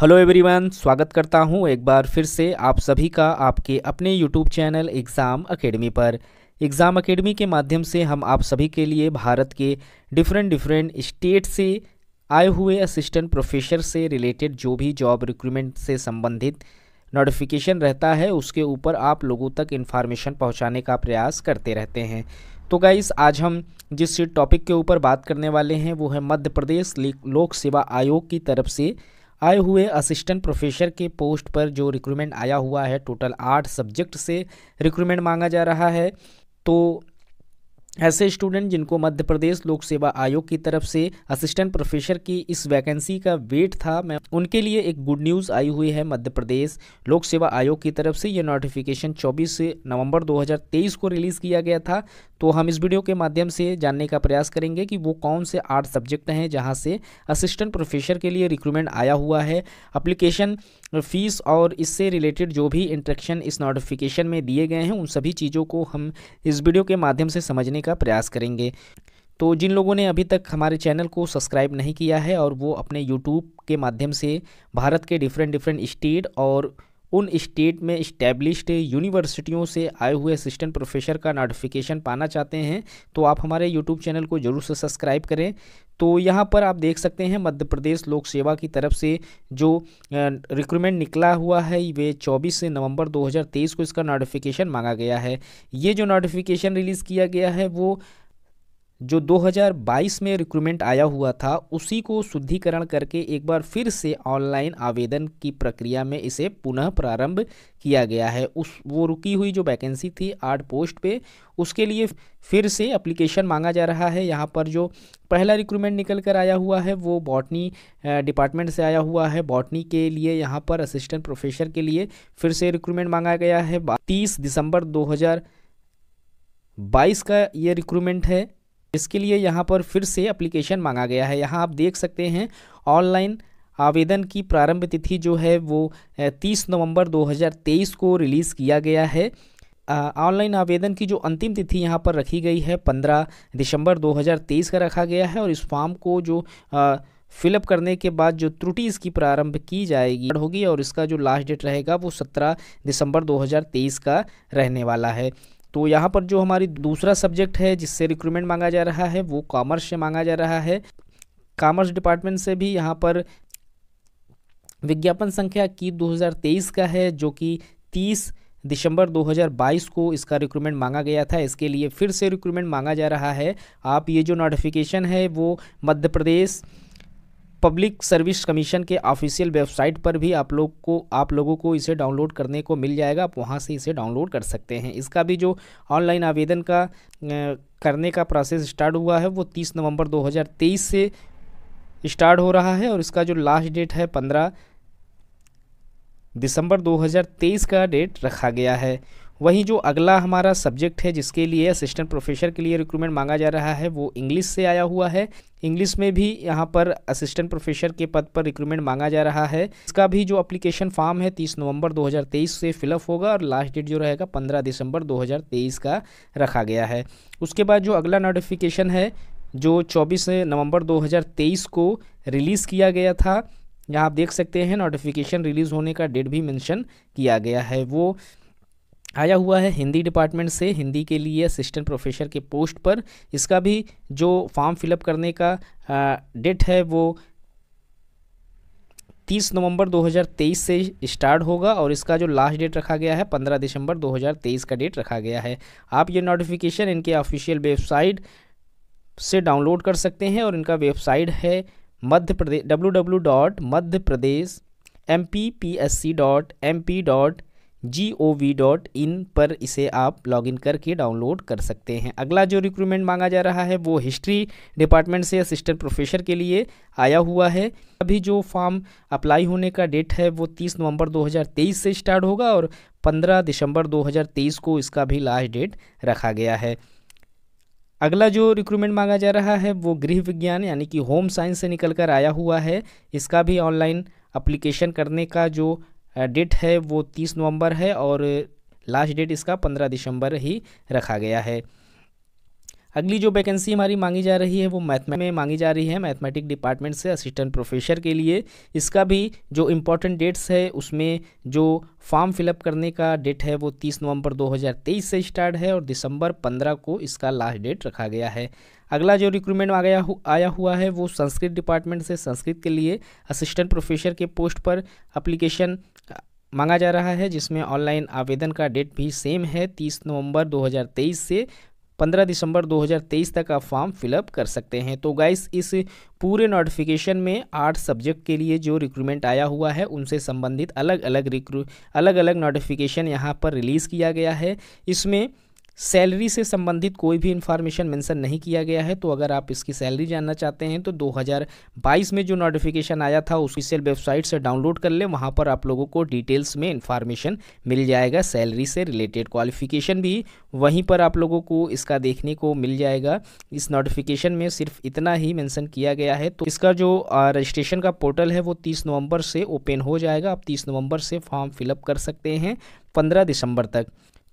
hello everyone स्वागत करता हूं एक बार फिर से आप सभी का आपके अपने यूट्यूब चैनल एग्ज़ाम अकेडमी पर एग्ज़ाम अकेडमी के माध्यम से हम आप सभी के लिए भारत के डिफरेंट डिफरेंट स्टेट से आए हुए असिस्टेंट प्रोफेसर से रिलेटेड जो भी जॉब रिक्रूटमेंट से संबंधित नोटिफिकेशन रहता है उसके ऊपर आप लोगों तक इन्फॉर्मेशन पहुँचाने का प्रयास करते रहते हैं तो गाइस आज हम जिस टॉपिक के ऊपर बात करने वाले हैं वो है मध्य प्रदेश लोक सेवा आयोग की तरफ से आए हुए असिस्टेंट प्रोफेसर के पोस्ट पर जो रिक्रूटमेंट आया हुआ है टोटल आठ सब्जेक्ट से रिक्रूटमेंट मांगा जा रहा है तो ऐसे स्टूडेंट जिनको मध्य प्रदेश लोक सेवा आयोग की तरफ से असिस्टेंट प्रोफेसर की इस वैकेंसी का वेट था मैं उनके लिए एक गुड न्यूज़ आई हुई है मध्य प्रदेश लोक सेवा आयोग की तरफ से यह नोटिफिकेशन 24 नवंबर 2023 को रिलीज़ किया गया था तो हम इस वीडियो के माध्यम से जानने का प्रयास करेंगे कि वो कौन से आठ सब्जेक्ट हैं जहाँ से असिस्टेंट प्रोफेसर के लिए रिक्रूटमेंट आया हुआ है अप्लीकेशन फ़ीस और इससे रिलेटेड जो भी इंट्रक्शन इस नोटिफिकेशन में दिए गए हैं उन सभी चीज़ों को हम इस वीडियो के माध्यम से समझने का प्रयास करेंगे तो जिन लोगों ने अभी तक हमारे चैनल को सब्सक्राइब नहीं किया है और वो अपने यूट्यूब के माध्यम से भारत के डिफरेंट डिफरेंट स्टेट और उन स्टेट में इस्टेब्लिश्ड यूनिवर्सिटियों से आए हुए असिस्टेंट प्रोफेसर का नोटिफिकेशन पाना चाहते हैं तो आप हमारे यूट्यूब चैनल को ज़रूर से सब्सक्राइब करें तो यहाँ पर आप देख सकते हैं मध्य प्रदेश लोक सेवा की तरफ से जो रिक्रूटमेंट निकला हुआ है वे 24 नवंबर 2023 को इसका नोटिफिकेशन मांगा गया है ये जो नोटिफिकेशन रिलीज़ किया गया है वो जो 2022 में रिक्रूटमेंट आया हुआ था उसी को शुद्धिकरण करके एक बार फिर से ऑनलाइन आवेदन की प्रक्रिया में इसे पुनः प्रारंभ किया गया है उस वो रुकी हुई जो वैकेंसी थी आठ पोस्ट पे उसके लिए फिर से अप्लीकेशन मांगा जा रहा है यहाँ पर जो पहला रिक्रूटमेंट निकल कर आया हुआ है वो बॉटनी डिपार्टमेंट से आया हुआ है बॉटनी के लिए यहाँ पर असिस्टेंट प्रोफेसर के लिए फिर से रिक्रूटमेंट मांगा गया है तीस दिसंबर दो 22 का ये रिक्रूटमेंट है इसके लिए यहाँ पर फिर से अप्लीकेशन मांगा गया है यहाँ आप देख सकते हैं ऑनलाइन आवेदन की प्रारंभ तिथि जो है वो 30 नवंबर 2023 को रिलीज़ किया गया है ऑनलाइन आवेदन की जो अंतिम तिथि यहाँ पर रखी गई है 15 दिसंबर 2023 का रखा गया है और इस फॉर्म को जो फिलअप करने के बाद जो त्रुटि इसकी प्रारंभ की जाएगी होगी और इसका जो लास्ट डेट रहेगा वो 17 दिसंबर 2023 का रहने वाला है तो यहाँ पर जो हमारी दूसरा सब्जेक्ट है जिससे रिक्रूटमेंट मांगा जा रहा है वो कॉमर्स से मांगा जा रहा है कॉमर्स डिपार्टमेंट से भी यहाँ पर विज्ञापन संख्या की 2023 का है जो कि 30 दिसंबर 2022 को इसका रिक्रूटमेंट मांगा गया था इसके लिए फिर से रिक्रूटमेंट मांगा जा रहा है आप ये जो नोटिफिकेशन है वो Madhya Pradesh public service commission के ऑफिशियल वेबसाइट पर भी आप लोग को आप लोगों को इसे डाउनलोड करने को मिल जाएगा आप वहाँ से इसे डाउनलोड कर सकते हैं इसका भी जो ऑनलाइन आवेदन का करने का प्रोसेस स्टार्ट हुआ है वो तीस नवंबर 2023 से स्टार्ट हो रहा है और इसका जो लास्ट डेट है पंद्रह दिसंबर 2023 का डेट रखा गया है वहीं जो अगला हमारा सब्जेक्ट है जिसके लिए असिस्टेंट प्रोफेसर के लिए रिक्रूटमेंट मांगा जा रहा है वो इंग्लिश से आया हुआ है इंग्लिश में भी यहाँ पर असिस्टेंट प्रोफेसर के पद पर रिक्रूटमेंट मांगा जा रहा है इसका भी जो अप्लीकेशन फॉर्म है 30 नवंबर 2023 से फिलअप होगा और लास्ट डेट जो रहेगा 15 दिसंबर 2023 का रखा गया है उसके बाद जो अगला नोटिफिकेशन है जो चौबीस नवम्बर दो को रिलीज़ किया गया था यहाँ आप देख सकते हैं नोटिफिकेशन रिलीज़ होने का डेट भी मैंशन किया गया है वो आया हुआ है हिंदी डिपार्टमेंट से हिंदी के लिए असिस्टेंट प्रोफेसर के पोस्ट पर इसका भी जो फॉर्म फिलअप करने का डेट है वो 30 नवंबर 2023 से स्टार्ट होगा और इसका जो लास्ट डेट रखा गया है 15 दिसंबर 2023 का डेट रखा गया है आप ये नोटिफिकेशन इनके ऑफिशियल वेबसाइट से डाउनलोड कर सकते हैं और इनका वेबसाइट है Madhya Pradesh W W dot Madhya Pradesh M P P S C dot M P dot G O V dot in पर इसे आप लॉगिन करके डाउनलोड कर सकते हैं अगला जो रिक्रूटमेंट मांगा जा रहा है वो हिस्ट्री डिपार्टमेंट से असिस्टेंट प्रोफेसर के लिए आया हुआ है अभी जो फॉर्म अप्लाई होने का डेट है वो 30 नवंबर 2023 से स्टार्ट होगा और 15 दिसंबर 2023 को इसका भी लास्ट डेट रखा गया है अगला जो रिक्रूटमेंट मांगा जा रहा है वो गृह विज्ञान यानी कि होम साइंस से निकल कर आया हुआ है इसका भी ऑनलाइन अप्लीकेशन करने का जो डेट है वो तीस नवंबर है और लास्ट डेट इसका पंद्रह दिसंबर ही रखा गया है अगली जो वैकेंसी हमारी मांगी जा रही है वो मैथ में मांगी जा रही है मैथमेटिक डिपार्टमेंट से असिस्टेंट प्रोफेसर के लिए इसका भी जो इम्पोर्टेंट डेट्स है उसमें जो फॉर्म फिलअप करने का डेट है वो 30 नवंबर 2023 से स्टार्ट है और दिसंबर 15 को इसका लास्ट डेट रखा गया है अगला जो रिक्रूटमेंट आ गया आया हुआ है वो संस्कृत डिपार्टमेंट से संस्कृत के लिए असिस्टेंट प्रोफेसर के पोस्ट पर अप्लीकेशन मांगा जा रहा है जिसमें ऑनलाइन आवेदन का डेट भी सेम है 30 नवंबर 2023 से 15 दिसंबर 2023 तक आप फॉर्म फिलअप कर सकते हैं तो गाइस इस पूरे नोटिफिकेशन में आठ सब्जेक्ट के लिए जो रिक्रूटमेंट आया हुआ है उनसे संबंधित अलग अलग रिक्रू अलग अलग नोटिफिकेशन यहाँ पर रिलीज़ किया गया है इसमें सैलरी से संबंधित कोई भी इन्फॉर्मेशन मेंशन नहीं किया गया है तो अगर आप इसकी सैलरी जानना चाहते हैं तो 2022 में जो नोटिफिकेशन आया था उस ऑफिशियल वेबसाइट से डाउनलोड कर लें वहाँ पर आप लोगों को डिटेल्स में इन्फॉर्मेशन मिल जाएगा सैलरी से रिलेटेड क्वालिफिकेशन भी वहीं पर आप लोगों को इसका देखने को मिल जाएगा इस नोटिफिकेशन में सिर्फ इतना ही मैंसन किया गया है तो इसका जो रजिस्ट्रेशन का पोर्टल है वो तीस नवम्बर से ओपन हो जाएगा आप तीस नवम्बर से फॉर्म फिलअप कर सकते हैं पंद्रह दिसंबर तक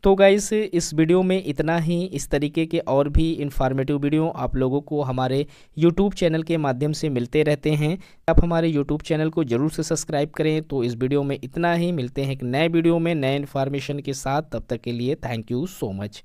तो गाइस इस वीडियो में इतना ही इस तरीके के और भी इन्फॉर्मेटिव वीडियो आप लोगों को हमारे यूट्यूब चैनल के माध्यम से मिलते रहते हैं आप हमारे यूट्यूब चैनल को ज़रूर से सब्सक्राइब करें तो इस वीडियो में इतना ही मिलते हैं एक नए वीडियो में नए इन्फॉर्मेशन के साथ तब तक के लिए थैंक यू सो मच